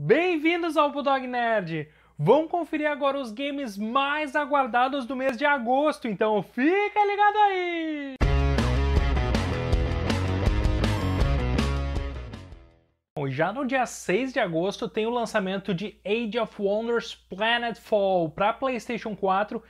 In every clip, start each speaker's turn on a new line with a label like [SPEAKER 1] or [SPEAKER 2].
[SPEAKER 1] Bem-vindos ao Bulldog Nerd! Vamos conferir agora os games mais aguardados do mês de agosto, então fica ligado aí! Bom, já no dia 6 de agosto tem o lançamento de Age of Wonders Planetfall para PlayStation 4,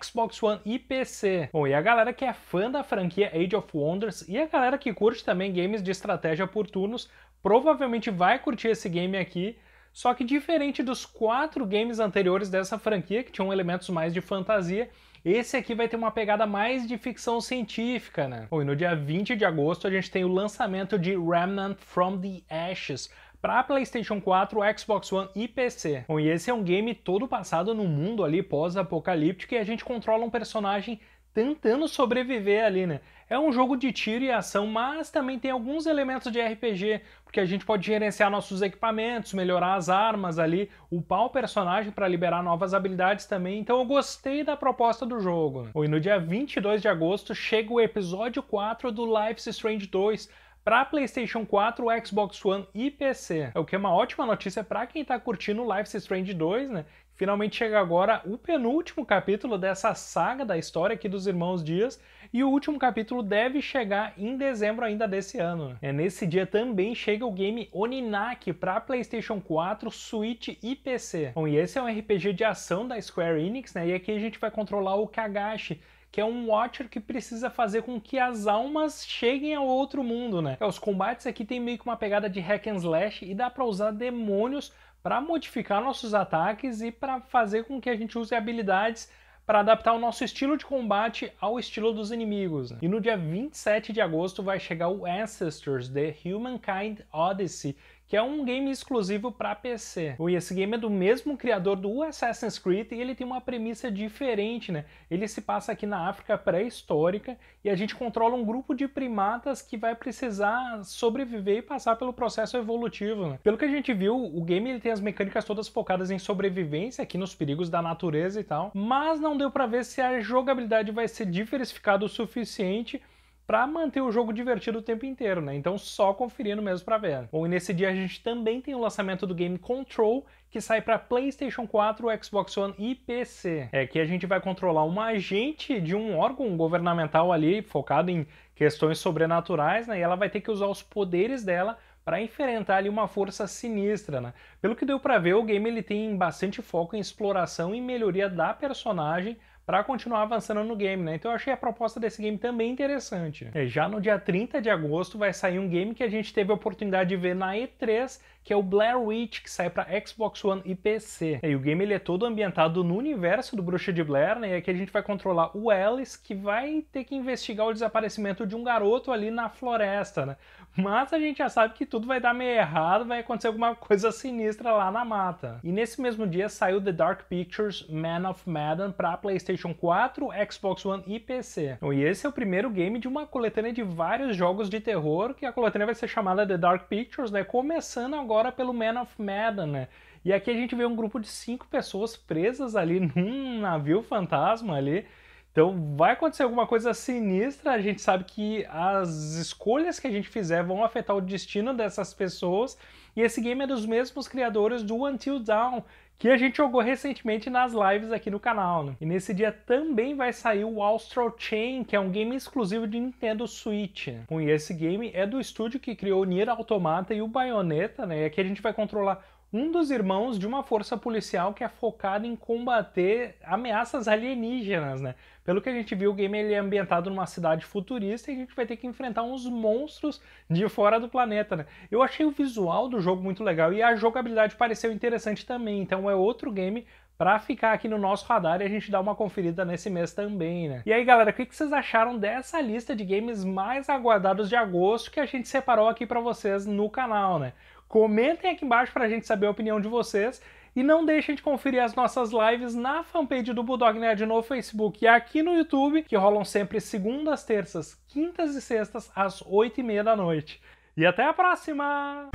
[SPEAKER 1] Xbox One e PC. Bom, e a galera que é fã da franquia Age of Wonders e a galera que curte também games de estratégia por turnos provavelmente vai curtir esse game aqui, só que diferente dos quatro games anteriores dessa franquia, que tinham elementos mais de fantasia, esse aqui vai ter uma pegada mais de ficção científica, né? Bom, e no dia 20 de agosto a gente tem o lançamento de Remnant from the Ashes, para PlayStation 4, Xbox One e PC. Bom, e esse é um game todo passado no mundo ali pós-apocalíptico e a gente controla um personagem tentando sobreviver ali, né? É um jogo de tiro e ação, mas também tem alguns elementos de RPG, porque a gente pode gerenciar nossos equipamentos, melhorar as armas ali, upar o personagem para liberar novas habilidades também. Então eu gostei da proposta do jogo. E né? no dia 22 de agosto chega o episódio 4 do Life's Strange 2 para PlayStation 4, Xbox One e PC. É o que é uma ótima notícia para quem está curtindo Life's Strange 2, né? Finalmente chega agora o penúltimo capítulo dessa saga da história aqui dos Irmãos Dias, e o último capítulo deve chegar em dezembro ainda desse ano. É nesse dia também chega o game Oninaki para PlayStation 4, Switch e PC. Bom, e esse é um RPG de ação da Square Enix, né? E aqui a gente vai controlar o Kagashi, que é um Watcher que precisa fazer com que as almas cheguem ao outro mundo, né? É, os combates aqui tem meio que uma pegada de hack and slash e dá para usar demônios para modificar nossos ataques e para fazer com que a gente use habilidades para adaptar o nosso estilo de combate ao estilo dos inimigos. E no dia 27 de agosto vai chegar o Ancestors The Humankind Odyssey, que é um game exclusivo para PC. E esse game é do mesmo criador do Assassin's Creed e ele tem uma premissa diferente, né? Ele se passa aqui na África pré-histórica e a gente controla um grupo de primatas que vai precisar sobreviver e passar pelo processo evolutivo, né? Pelo que a gente viu, o game ele tem as mecânicas todas focadas em sobrevivência aqui nos perigos da natureza e tal, mas não deu para ver se a jogabilidade vai ser diversificada o suficiente para manter o jogo divertido o tempo inteiro, né? Então só conferindo mesmo para ver. Bom, e nesse dia a gente também tem o lançamento do game Control, que sai para PlayStation 4, Xbox One e PC. É que a gente vai controlar uma agente de um órgão governamental ali focado em questões sobrenaturais, né? E ela vai ter que usar os poderes dela para enfrentar ali uma força sinistra, né? Pelo que deu para ver, o game ele tem bastante foco em exploração e melhoria da personagem para continuar avançando no game, né? Então eu achei a proposta desse game também interessante. É, já no dia 30 de agosto vai sair um game que a gente teve a oportunidade de ver na E3, que é o Blair Witch, que sai para Xbox One e PC. E o game ele é todo ambientado no universo do Bruxa de Blair, né? E aqui a gente vai controlar o Alice, que vai ter que investigar o desaparecimento de um garoto ali na floresta, né? Mas a gente já sabe que tudo vai dar meio errado, vai acontecer alguma coisa sinistra lá na mata. E nesse mesmo dia saiu The Dark Pictures Man of Madden para PlayStation 4, Xbox One e PC. E esse é o primeiro game de uma coletânea de vários jogos de terror, que a coletânea vai ser chamada The Dark Pictures, né? Começando agora agora pelo Man of Medan, né? E aqui a gente vê um grupo de cinco pessoas presas ali num navio fantasma ali. Então vai acontecer alguma coisa sinistra, a gente sabe que as escolhas que a gente fizer vão afetar o destino dessas pessoas. E esse game é dos mesmos criadores do Until Dawn, que a gente jogou recentemente nas lives aqui no canal. Né? E nesse dia também vai sair o Austral Chain, que é um game exclusivo de Nintendo Switch. Bom, né? e esse game é do estúdio que criou Nier Automata e o Bayonetta, né? E aqui a gente vai controlar um dos irmãos de uma força policial que é focada em combater ameaças alienígenas, né? Pelo que a gente viu, o game ele é ambientado numa cidade futurista e a gente vai ter que enfrentar uns monstros de fora do planeta, né? Eu achei o visual do jogo muito legal e a jogabilidade pareceu interessante também, então é outro game para ficar aqui no nosso radar e a gente dar uma conferida nesse mês também, né? E aí, galera, o que vocês acharam dessa lista de games mais aguardados de agosto que a gente separou aqui para vocês no canal, né? Comentem aqui embaixo para a gente saber a opinião de vocês. E não deixem de conferir as nossas lives na fanpage do Bulldog Nerd no Facebook e aqui no YouTube, que rolam sempre segundas, terças, quintas e sextas, às 8h30 da noite. E até a próxima!